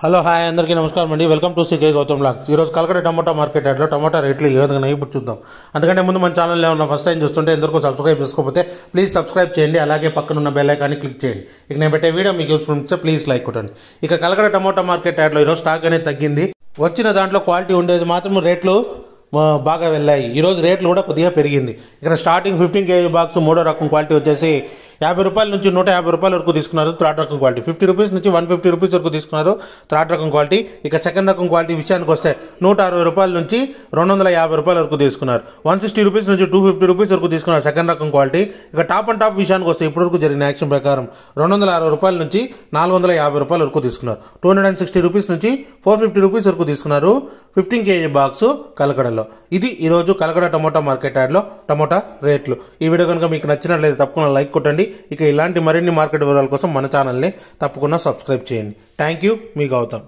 hello hi అందరికీ నమస్కారం అండి వెల్కమ్ టు సికే గౌతమ్ లాక్స్ ఈరోజు కలకడ టమాటా మార్కెట్ యాడ్లో టమాటా రేట్లు ఏ విధంగా ఇప్పుడు చూద్దాం అందుకంటే ముందు మన ఛానల్లో ఉన్న ఫస్ట్ టైం చూస్తుంటే ఎందుకు సబ్స్క్రైబ్ చేసుకోకపోతే ప్లీజ్ సబ్స్క్రైబ్ చేయండి అలాగే పక్కన ఉన్న బెల్ ఐకాన్ని క్లిక్ చేయండి ఇక నేను పెట్టే వీడియో మీకు యూస్ఫుల్ ఉంటే ప్లీజ్ లైక్ కొట్టండి ఇక కలకడ టమాటా మార్కెట్ యాడ్లో ఈరోజు స్టాక్ అనేది తగ్గింది వచ్చిన దాంట్లో క్వాలిటీ ఉండేది మాత్రం రేట్లు బాగా వెళ్ళాయి ఈరోజు రేట్లు కూడా కొద్దిగా పెరిగింది ఇక్కడ స్టార్టింగ్ ఫిఫ్టీన్ కేజీ బాక్స్ మూడో రకం క్వాలిటీ వచ్చేసి యాభై రూపాయల నుంచి నూట యాభై రూపాయల వరకు తీసుకున్నారు థర్డ్ రకం క్వాలిటీ ఫిఫ్టీ రూపీస్ నుంచి వన్ ఫిఫ్టీ రూపీస్ వరకు తీసుకున్నారు థర్డ్ రకం క్వాలిటీ ఇక సెకండ్ రకం క్వాలిటీ విషయానికి వస్తే నూట అరవై రూపాయల నుంచి రెండు వందల యాభై రూపాయల వరకు తీసుకున్నారు వన్ సిక్స్టీ రూపీస్ నుంచి టూ ఫిఫ్టీ రూపీస్ వరకు తీసుకున్నారు సెకండ్ రకం క్వాలిటీ ఇక టాప్ అండ్ టాప్ విషయానికి వస్తే ఇప్పటివరకు జరిగిన యాక్షన్ ప్రకారం రెండు వందల అరవై రూపాయల నుంచి నాలుగు వందల యాభై రూపాయల వరకు తీసుకున్నారు two hundred and sixty rupees నుంచి ఫోర్ ఫిఫ్టీ రూపీస్ వరకు తీసుకున్నారు ఫిఫ్టీన్ కేజీ బాక్స్ కలకడలో ఇది ఈరోజు కలకడ టమోటా మార్కెట్ యార్డ్లో టమోటా రేట్లు ఈ వీడియో కనుక మీకు నచ్చినట్లయితే తప్పకుండా లైక్ కొట్టండి ఇక ఇలాంటి మరిన్ని మార్కెట్ వివరాల కోసం మన ఛానల్ని తప్పకుండా సబ్స్క్రైబ్ చేయండి థ్యాంక్ యూ మీ గౌతమ్